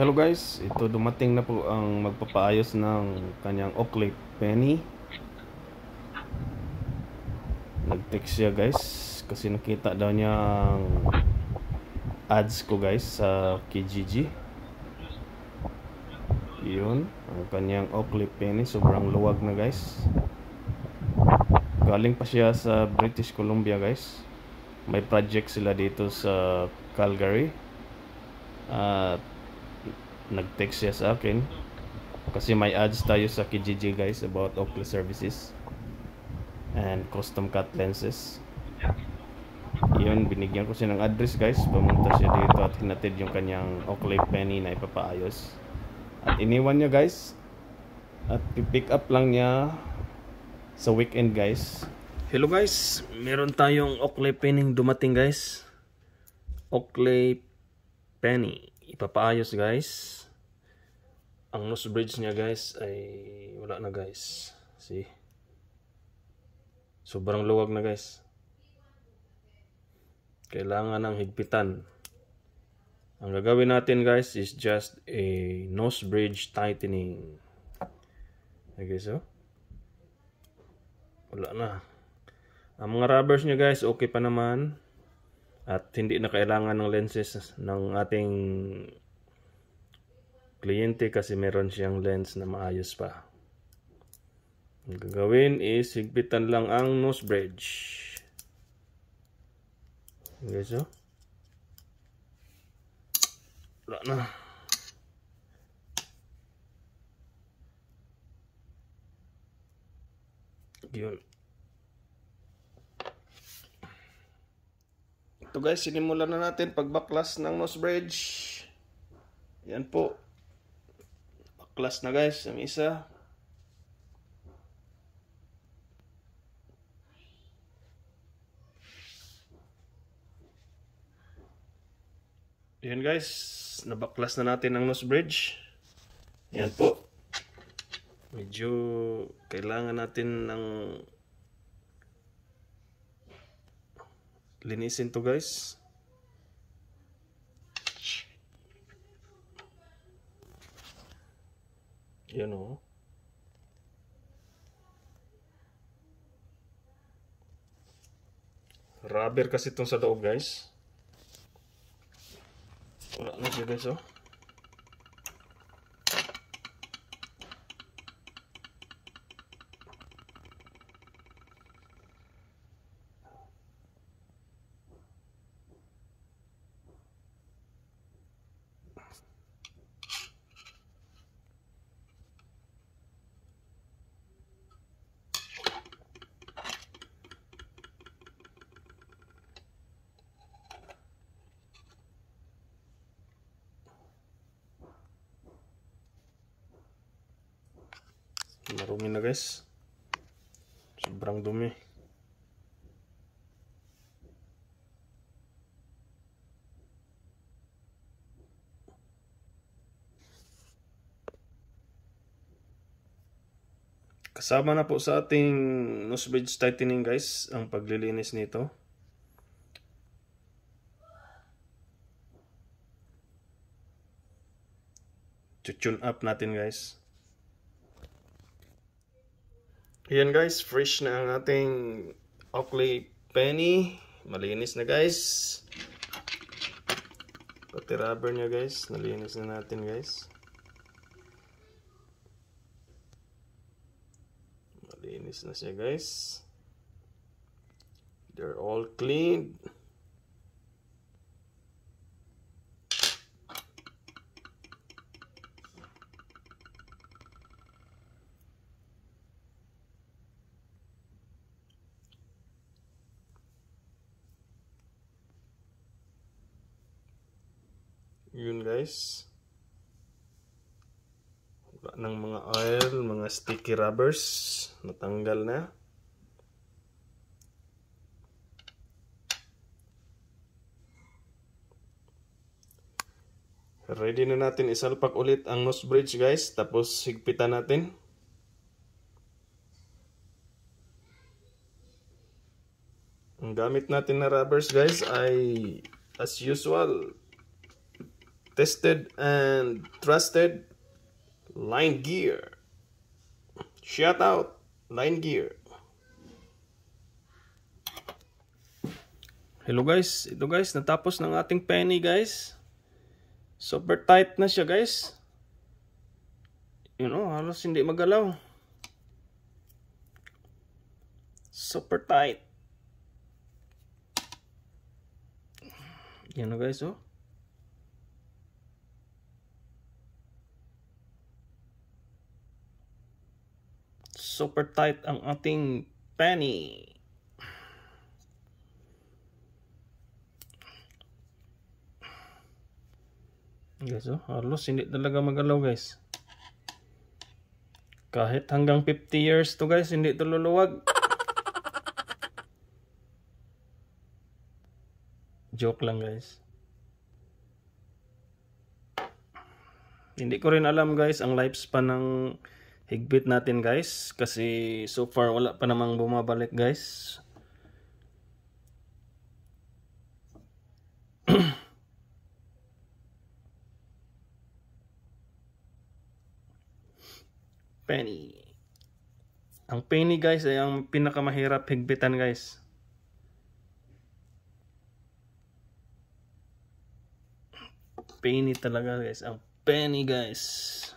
Hello guys, ito dumating na po ang magpapaayos ng kanyang Oakley Penny. Nag-text siya guys kasi nakita daw niya ang ads ko guys sa KGG. Yun, ang kanyang Oakley Penny sobrang luwag na guys. Galing pa siya sa British Columbia guys. May project sila dito sa Calgary. At nag-text siya sa akin kasi may ads tayo sa Kijiji guys about Oakley services and custom cut lenses yun binigyan ko siya ng address guys pumunta siya dito at hinatid yung kanyang Oakley penny na ipapaayos at iniwan niya guys at pick up lang niya sa weekend guys hello guys meron tayong Oakley penny dumating guys Oakley penny ipapaayos guys ang nose bridge niya guys ay wala na guys see sobrang luwag na guys kailangan ng higpitan ang gagawin natin guys is just a nose bridge tightening okay oh. so wala na ang mga rubbers niya guys okay pa naman at hindi na kailangan ng lenses ng ating kliyente kasi meron siyang lens na maayos pa. Ang gagawin is higpitan lang ang nose bridge. Okay, so. Wala na. Yun. Ito guys, sinimulan na natin pagbaklas ng nose bridge. Yan po. Baklas na guys, ang isa. Ayan guys, nabaklas na natin ang nose bridge. Ayan po. Medyo kailangan natin ng linisin to guys. Yan o. Rubber kasi itong sa loob guys. Wala na siya guys Oh. dumi na guys sobrang dumi kasama na po sa ating nosebridge tightening guys ang paglilinis nito tune up natin guys Ayan guys, fresh na ang ating Oakley Penny. Malinis na guys. Pati rubber niya guys, nalinis na natin guys. Malinis na siya guys. They're all clean. yun guys wala ng mga oil mga sticky rubbers natanggal na ready na natin isalpak ulit ang nose bridge guys tapos higpitan natin ang gamit natin na rubbers guys ay as usual tested and trusted Line Gear. Shout out Line Gear. Hello guys, ito guys, natapos ng ating penny guys. Super tight na siya guys. You know, halos hindi magalaw. Super tight. Yan na guys oh. Super tight ang ating penny. Guys, oh, halos hindi talaga magalaw guys. Kahit hanggang 50 years to guys, hindi to luluwag. Joke lang guys. Hindi ko rin alam guys ang lifespan ng higpit natin guys kasi so far wala pa namang bumabalik guys penny ang penny guys ay ang pinakamahirap higpitan guys penny talaga guys ang penny guys